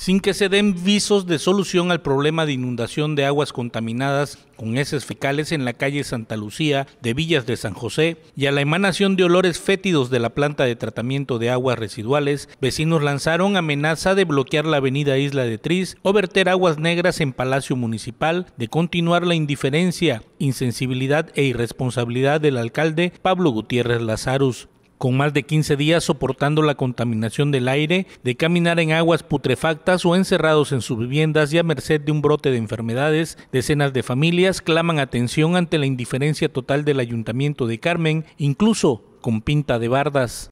sin que se den visos de solución al problema de inundación de aguas contaminadas con heces fecales en la calle Santa Lucía de Villas de San José y a la emanación de olores fétidos de la planta de tratamiento de aguas residuales, vecinos lanzaron amenaza de bloquear la avenida Isla de Tris o verter aguas negras en Palacio Municipal, de continuar la indiferencia, insensibilidad e irresponsabilidad del alcalde Pablo Gutiérrez Lazarus con más de 15 días soportando la contaminación del aire, de caminar en aguas putrefactas o encerrados en sus viviendas y a merced de un brote de enfermedades, decenas de familias claman atención ante la indiferencia total del ayuntamiento de Carmen, incluso con pinta de bardas.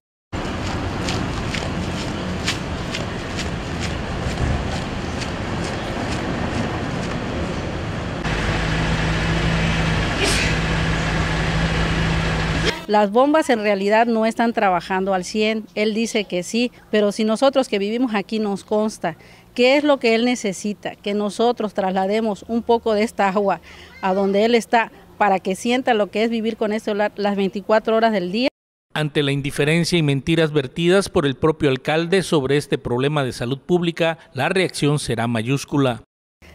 Las bombas en realidad no están trabajando al 100, él dice que sí, pero si nosotros que vivimos aquí nos consta qué es lo que él necesita, que nosotros traslademos un poco de esta agua a donde él está para que sienta lo que es vivir con este las 24 horas del día. Ante la indiferencia y mentiras vertidas por el propio alcalde sobre este problema de salud pública, la reacción será mayúscula.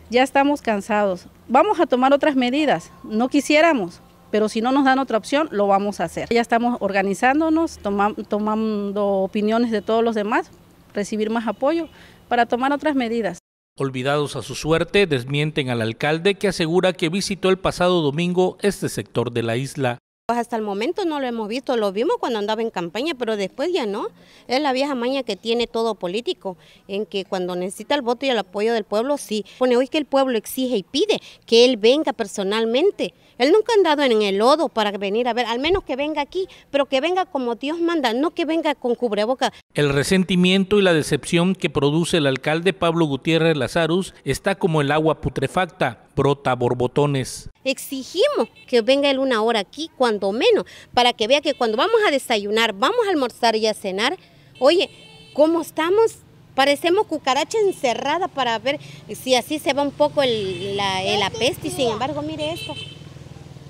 Ya estamos cansados. Vamos a tomar otras medidas. No quisiéramos, pero si no nos dan otra opción, lo vamos a hacer. Ya estamos organizándonos, tomando opiniones de todos los demás, recibir más apoyo para tomar otras medidas. Olvidados a su suerte, desmienten al alcalde que asegura que visitó el pasado domingo este sector de la isla. Pues hasta el momento no lo hemos visto, lo vimos cuando andaba en campaña, pero después ya no. Es la vieja maña que tiene todo político, en que cuando necesita el voto y el apoyo del pueblo, sí. Pone hoy que el pueblo exige y pide que él venga personalmente. Él nunca ha andado en el lodo para venir a ver, al menos que venga aquí, pero que venga como Dios manda, no que venga con cubreboca. El resentimiento y la decepción que produce el alcalde Pablo Gutiérrez Lazarus está como el agua putrefacta, brota borbotones. Exigimos que venga él una hora aquí cuando menos, para que vea que cuando vamos a desayunar, vamos a almorzar y a cenar, oye, ¿cómo estamos? Parecemos cucaracha encerrada para ver si así se va un poco el, la, peste sin embargo, mire esto.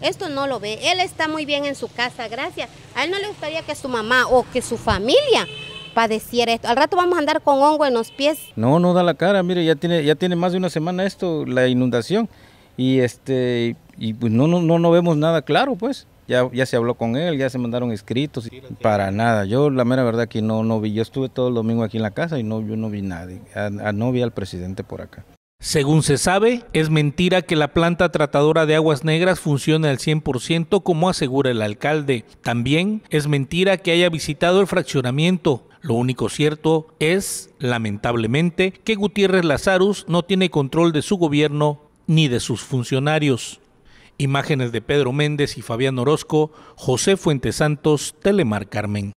Esto no lo ve. Él está muy bien en su casa, gracias. A él no le gustaría que su mamá o que su familia padeciera esto. Al rato vamos a andar con hongo en los pies. No, no da la cara. Mire, ya tiene, ya tiene más de una semana esto, la inundación. Y este, y pues no, no, no vemos nada claro, pues ya, ya se habló con él, ya se mandaron escritos, para nada. Yo la mera verdad que no, no vi, yo estuve todo el domingo aquí en la casa y no, yo no vi nadie, a, no vi al presidente por acá. Según se sabe, es mentira que la planta tratadora de aguas negras funcione al 100% como asegura el alcalde. También es mentira que haya visitado el fraccionamiento. Lo único cierto es, lamentablemente, que Gutiérrez Lazarus no tiene control de su gobierno ni de sus funcionarios. Imágenes de Pedro Méndez y Fabián Orozco, José Fuentes Santos, Telemar Carmen.